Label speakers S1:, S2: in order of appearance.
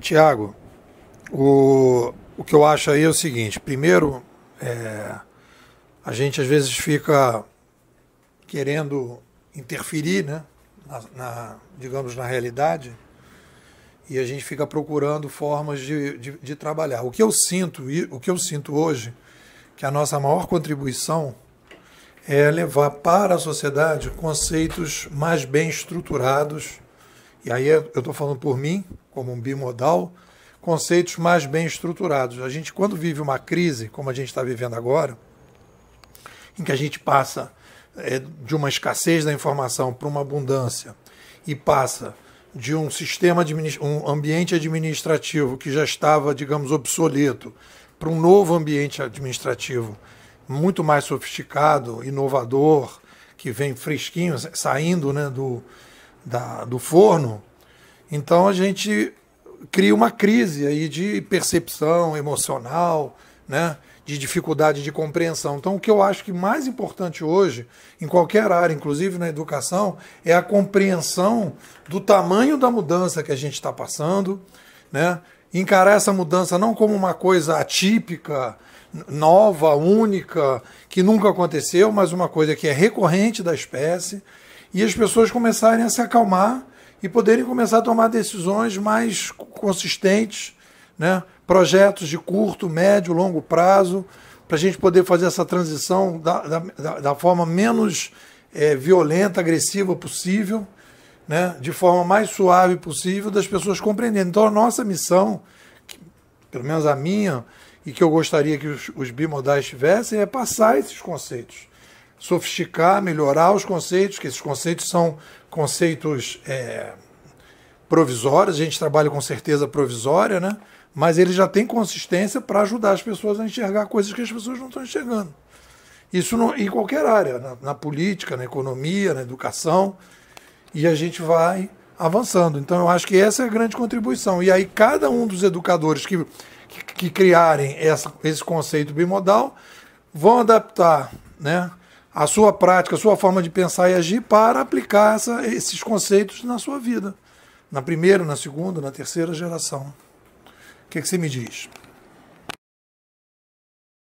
S1: Tiago, o, o que eu acho aí é o seguinte: primeiro, é, a gente às vezes fica querendo interferir, né, na, na, digamos, na realidade, e a gente fica procurando formas de, de, de trabalhar. O que eu sinto, e, o que eu sinto hoje, que a nossa maior contribuição é levar para a sociedade conceitos mais bem estruturados e aí eu estou falando por mim, como um bimodal, conceitos mais bem estruturados. A gente, quando vive uma crise, como a gente está vivendo agora, em que a gente passa é, de uma escassez da informação para uma abundância e passa de um sistema um ambiente administrativo que já estava, digamos, obsoleto para um novo ambiente administrativo muito mais sofisticado, inovador, que vem fresquinho, saindo né, do, da, do forno, então a gente cria uma crise aí de percepção emocional, né? de dificuldade de compreensão. Então, o que eu acho que mais importante hoje, em qualquer área, inclusive na educação, é a compreensão do tamanho da mudança que a gente está passando, né? encarar essa mudança não como uma coisa atípica, nova, única, que nunca aconteceu, mas uma coisa que é recorrente da espécie e as pessoas começarem a se acalmar e poderem começar a tomar decisões mais consistentes, né? projetos de curto, médio, longo prazo, para a gente poder fazer essa transição da, da, da forma menos é, violenta, agressiva possível, né? de forma mais suave possível, das pessoas compreendendo. Então, a nossa missão, que, pelo menos a minha, e que eu gostaria que os, os bimodais tivessem, é passar esses conceitos sofisticar, melhorar os conceitos, que esses conceitos são conceitos é, provisórios, a gente trabalha com certeza provisória, né? mas ele já tem consistência para ajudar as pessoas a enxergar coisas que as pessoas não estão enxergando. Isso não, em qualquer área, na, na política, na economia, na educação, e a gente vai avançando. Então eu acho que essa é a grande contribuição. E aí cada um dos educadores que, que, que criarem essa, esse conceito bimodal vão adaptar, né? a sua prática, a sua forma de pensar e agir para aplicar essa, esses conceitos na sua vida, na primeira, na segunda, na terceira geração. O que, é que você me diz?